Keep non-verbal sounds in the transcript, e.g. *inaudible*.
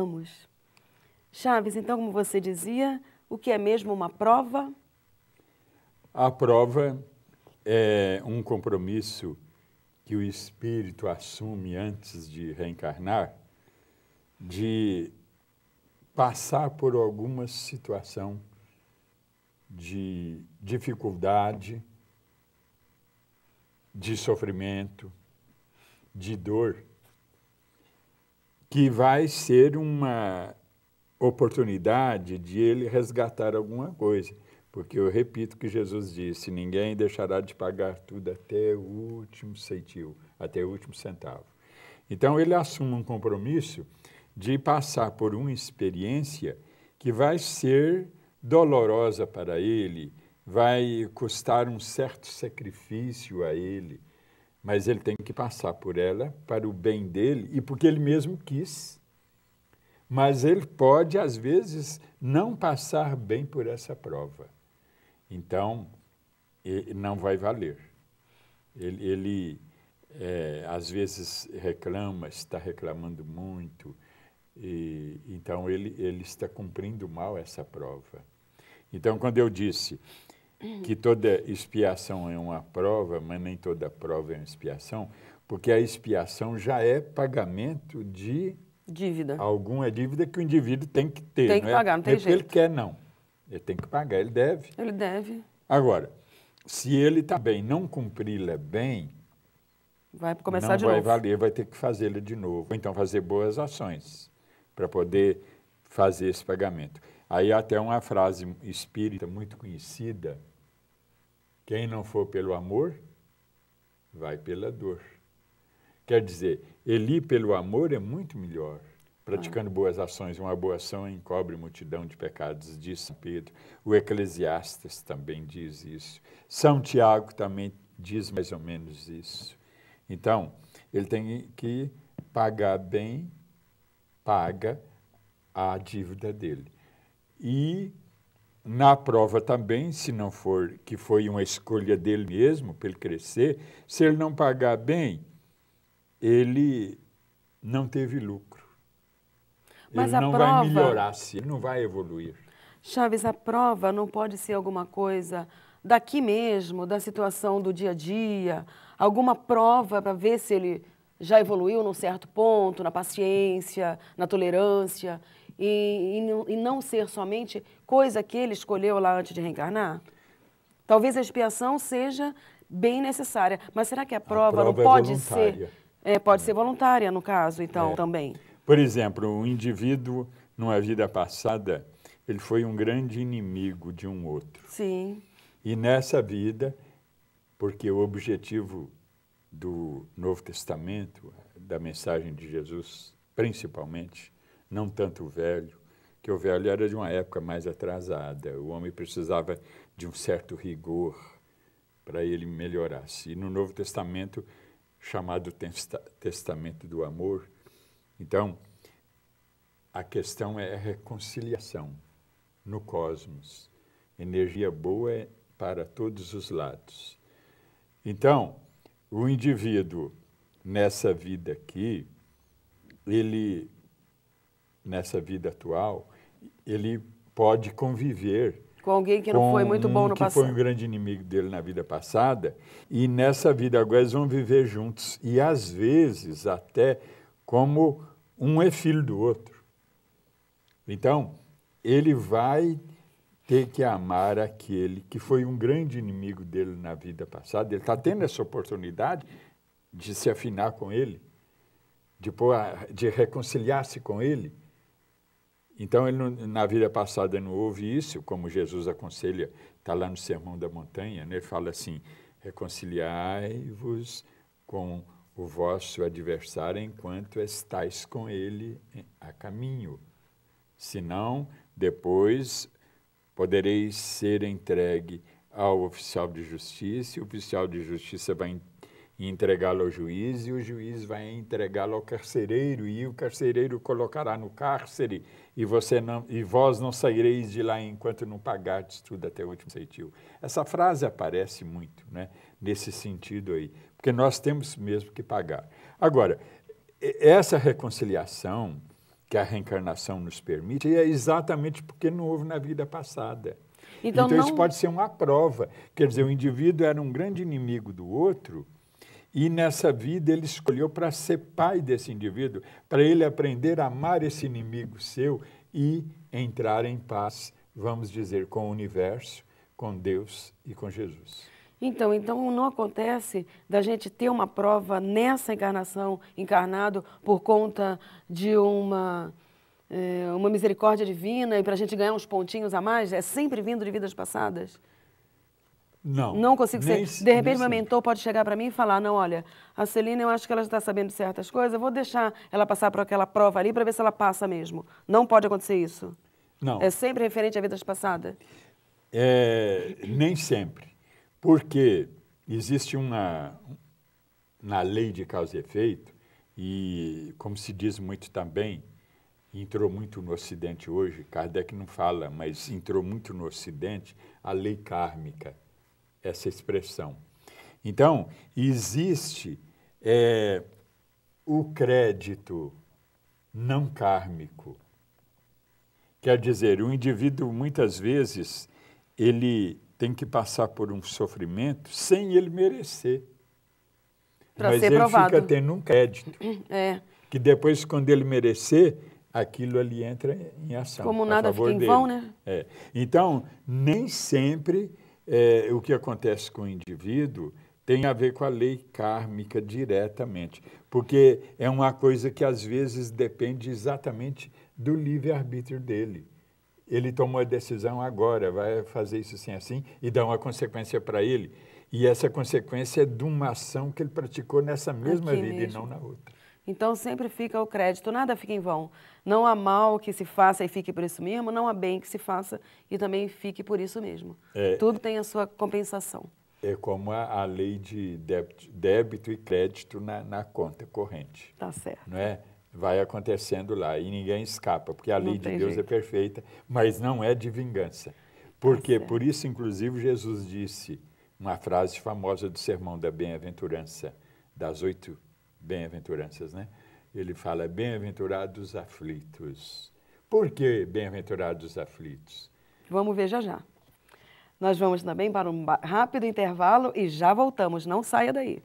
estamos. Chaves, então, como você dizia, o que é mesmo uma prova? A prova é um compromisso que o espírito assume antes de reencarnar de passar por alguma situação de dificuldade, de sofrimento, de dor que vai ser uma oportunidade de ele resgatar alguma coisa. Porque eu repito que Jesus disse: ninguém deixará de pagar tudo até o último centil, até o último centavo. Então ele assume um compromisso de passar por uma experiência que vai ser dolorosa para ele, vai custar um certo sacrifício a ele, mas ele tem que passar por ela para o bem dele e porque ele mesmo quis. Mas ele pode, às vezes, não passar bem por essa prova. Então, não vai valer. Ele, ele é, às vezes, reclama, está reclamando muito, e, então ele, ele está cumprindo mal essa prova. Então, quando eu disse que toda expiação é uma prova, mas nem toda prova é uma expiação, porque a expiação já é pagamento de dívida. Alguma dívida que o indivíduo tem que ter. Tem que não é? pagar, não tem é jeito. ele quer, não. Ele tem que pagar, ele deve. Ele deve. Agora, se ele bem, não cumpri-la bem, vai começar não de vai novo. valer, vai ter que fazê-la de novo. Então, fazer boas ações para poder fazer esse pagamento. Aí até uma frase espírita muito conhecida: quem não for pelo amor, vai pela dor. Quer dizer, ele ir pelo amor é muito melhor. Praticando ah. boas ações, uma boa ação encobre multidão de pecados, diz São Pedro. O Eclesiastes também diz isso. São Tiago também diz mais ou menos isso. Então, ele tem que pagar bem, paga a dívida dele. E na prova também, se não for que foi uma escolha dele mesmo para ele crescer, se ele não pagar bem, ele não teve lucro. Mas ele não prova... vai melhorar, se ele não vai evoluir. Chaves, a prova não pode ser alguma coisa daqui mesmo, da situação do dia a dia, alguma prova para ver se ele já evoluiu num certo ponto, na paciência, na tolerância e, e, e não ser somente coisa que ele escolheu lá antes de reencarnar? Talvez a expiação seja bem necessária, mas será que a prova, a prova não é pode ser? É, pode é. ser voluntária, no caso, então, é. também. Por exemplo, um indivíduo, numa vida passada, ele foi um grande inimigo de um outro. Sim. E nessa vida, porque o objetivo do Novo Testamento, da mensagem de Jesus, principalmente, não tanto o velho, que o velho era de uma época mais atrasada. O homem precisava de um certo rigor para ele melhorar-se. E no Novo Testamento, chamado testa Testamento do Amor, então a questão é a reconciliação no cosmos. Energia boa é para todos os lados. Então, o indivíduo nessa vida aqui, ele nessa vida atual, ele pode conviver com alguém que não foi muito bom no passado que foi um grande inimigo dele na vida passada e nessa vida agora eles vão viver juntos e às vezes até como um é filho do outro. Então, ele vai ter que amar aquele que foi um grande inimigo dele na vida passada. Ele está tendo essa oportunidade de se afinar com ele, de, pôr, de reconciliar-se com ele. Então, ele na vida passada não houve isso, como Jesus aconselha, está lá no Sermão da Montanha, né? ele fala assim: reconciliai-vos com o vosso adversário enquanto estáis com ele a caminho. Senão, depois podereis ser entregue ao oficial de justiça, e o oficial de justiça vai entregá-lo ao juiz, e o juiz vai entregá-lo ao carcereiro, e o carcereiro colocará no cárcere e, você não, e vós não saireis de lá enquanto não pagardes tudo até o último ceitil. Essa frase aparece muito né, nesse sentido aí, porque nós temos mesmo que pagar. Agora, essa reconciliação que a reencarnação nos permite é exatamente porque não houve na vida passada. Então, então não... isso pode ser uma prova. Quer dizer, o indivíduo era um grande inimigo do outro e nessa vida ele escolheu para ser pai desse indivíduo, para ele aprender a amar esse inimigo seu e entrar em paz, vamos dizer, com o universo, com Deus e com Jesus. Então, então não acontece da gente ter uma prova nessa encarnação, encarnado, por conta de uma, é, uma misericórdia divina e para a gente ganhar uns pontinhos a mais? É sempre vindo de vidas passadas? Não. Não consigo nem, ser. De repente, meu mentor pode chegar para mim e falar: não, olha, a Celina, eu acho que ela já está sabendo certas coisas, eu vou deixar ela passar por aquela prova ali para ver se ela passa mesmo. Não pode acontecer isso. Não. É sempre referente a vidas passadas? É, nem sempre. Porque existe uma. Na lei de causa e efeito, e como se diz muito também, entrou muito no Ocidente hoje, Kardec não fala, mas entrou muito no Ocidente a lei kármica essa expressão. Então, existe é, o crédito não kármico. Quer dizer, o indivíduo muitas vezes ele tem que passar por um sofrimento sem ele merecer. Pra Mas ele provado. fica tendo um crédito. *clears throat* É. Que depois, quando ele merecer, aquilo ali entra em ação. Como nada fica em dele. vão, né? É. Então, nem sempre é, o que acontece com o indivíduo tem a ver com a lei kármica diretamente, porque é uma coisa que às vezes depende exatamente do livre-arbítrio dele. Ele tomou a decisão agora, vai fazer isso assim, assim, e dá uma consequência para ele. E essa consequência é de uma ação que ele praticou nessa mesma Aqui vida mesmo. e não na outra. Então sempre fica o crédito, nada fica em vão. Não há mal que se faça e fique por isso mesmo, não há bem que se faça e também fique por isso mesmo. É, é. Tudo tem a sua compensação. É como a, a lei de débito, débito, e crédito na, na conta corrente. Tá certo. Não é? Vai acontecendo lá e ninguém escapa, porque a lei de Deus é jeito. é perfeita, mas não é de vingança. Porque tá por isso, inclusive, Jesus disse uma frase famosa do Sermão da Bem-aventurança, das oito bem-aventuranças, né? Ele fala: bem-aventurados aflitos. Por que bem-aventurados aflitos? Vamos ver já já. Nós vamos também para um rápido intervalo e já voltamos. Não saia daí.